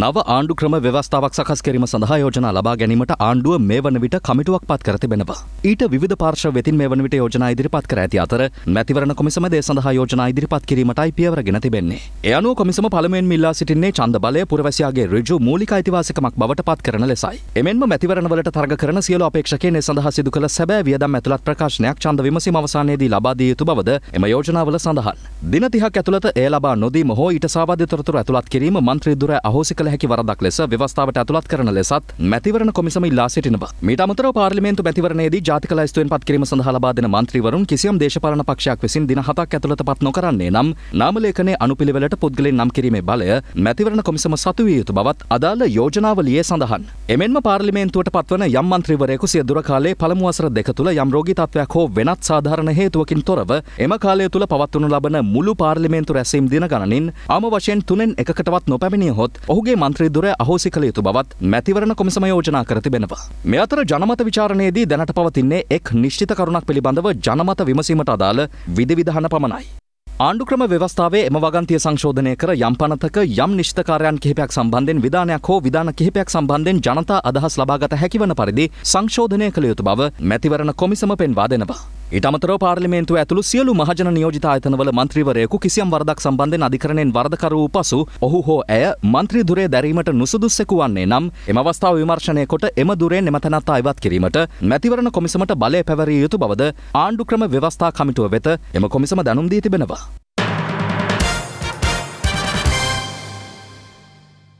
නව ආණ්ඩු ක්‍රම ව්‍යවස්ථාවක් සකස් කිරීම සඳහා යෝජනා ලබා ගැනීමට ආණ්ඩුව මේ වන විට කමිටුවක් පත් කර තිබෙනවා. ඊට විධ පාර්ශ වෙතින් මේ වන විට යෝජනා ඉදිරිපත් කර ඇති අතර මැතිවරණ කොමිසම දේ සඳහා යෝජනා ඉදිරිපත් කිරීමටයි පියවරගෙන තිබෙන්නේ. ඒ අනුව කොමිසම පළමුවෙන් මිල්ලා සිටින්නේ ඡන්ද බලය පුරවැසියාගේ ඍජු මූලික අයිතිවාසිකමක් බවට පත් කරන ලෙසයි. එමෙන්ම මැතිවරණ වලට තරග කරන සියලු අපේක්ෂකයන් ඒ සඳහා සිදු කළ සැබෑ වියදම් ඇතුළත් ප්‍රකාශනයක් ඡන්ද විමසීම අවසානයේදී ලබා දිය යුතු බවද එම යෝජනාවල සඳහන්. දින 30ක් ඇතුළත එය ලබා නොදීම හෝ ඊට සාබද්ධ තොරතුරු ඇතුළත් කිරීම මන්ත්‍රී දුර අහෝසි කළ හැකි වරදක් ලෙස ව්‍යවස්ථාවට ඇතුළත් කරන ලෙසත් මැතිවරණ කොමිසම ඉල්ලා සිටිනවා. මීට අමතර පාර්ලිමේන්තු මැතිවරණයේදී ජාතික ලයිස්තුවෙන් පත් කිරීම සඳහා ලබා දෙන මන්ත්‍රීවරුන් කිසියම් දේශපාලන පක්ෂයක් විසින් දින හතක් ඇතුළත පත් නොකරන්නේ නම් නාමලේඛනයේ අනුපිළිවෙලට පුද්ගලයන් නම් කිරීමේ බලය මැතිවරණ කොමිසම සතු විය යුතු බවත් අදාළ යෝජනාවලියේ සඳහන්. එමෙන්ම පාර්ලිමේන්තුවට පත්වන යම් මන්ත්‍රීවරයෙකු සිය දුර කාලයේ පළමු වසර දෙක තුළ යම් රෝගී තත්ත්වයක් හෝ වෙනත් සාධාරණ හේතුවකින් තොරව එම කාලය තුළ පවත්වනු ලබන මුළු පාර්ලිමේන්තු රැසීම් දින ගණනින් ආම වශයෙන් තුනෙන් එකකටවත් නොපැමිණිය හොත් ඔහුගේ ඔහුගේ මන්ත්‍රීදුර අහෝසි කළ යුතු බවත් මැතිවරණ කොමිසම යෝජනා කර තිබෙනවා. මෙ අතර ජනමත විචාරණයේදී දැනට පවතින්නේ එක් නිශ්චිත කරුණක් පිළිබඳව ජනමත විමසීමට අදාළ විධවිධහන පමණයි. ආණ්ඩුක්‍රම ව්‍යවස්ථාවේ එම වගන්තිය සංශෝධනය කර යම් පනතක යම් නිශ්තකාරයන් කිහිපයක් සම්බන්ධෙන් විධානයක් හෝ විධාන කිහිපයක් සම්බන්ධෙන් ජනතා අදහස් ලබාගත හැකිවන පරිදි සංශෝධනය කළ යුතු බව මැතිවරණ කොමිසම පෙන්වා දෙනවා. ඉටමතර පාර්ලිමේන්තු ඇතුළු සියලු මහජන නියෝජිත ආයතනවල මන්ත්‍රීවරයෙකු කිසියම් වරදක් සම්බන්ධයෙන් අධිකරණයෙන් වරදකර වූ පසු ඔහු හෝ ඇය මන්ත්‍රී දුරේ දැරීමට නුසුදුස්සෙකු වන්නේ නම් එම අවස්ථාව විමර්ශනය කොට එම දුරේ එමතනත්තා ඉවත් කිරීමට මැතිවරණ කොමිසමට බලය පැවරිය යුතු බවද ආණ්ඩු ක්‍රම ව්‍යවස්ථා කමිටුව වෙත එම කොමිසම දැනුම් දී තිබෙනවා.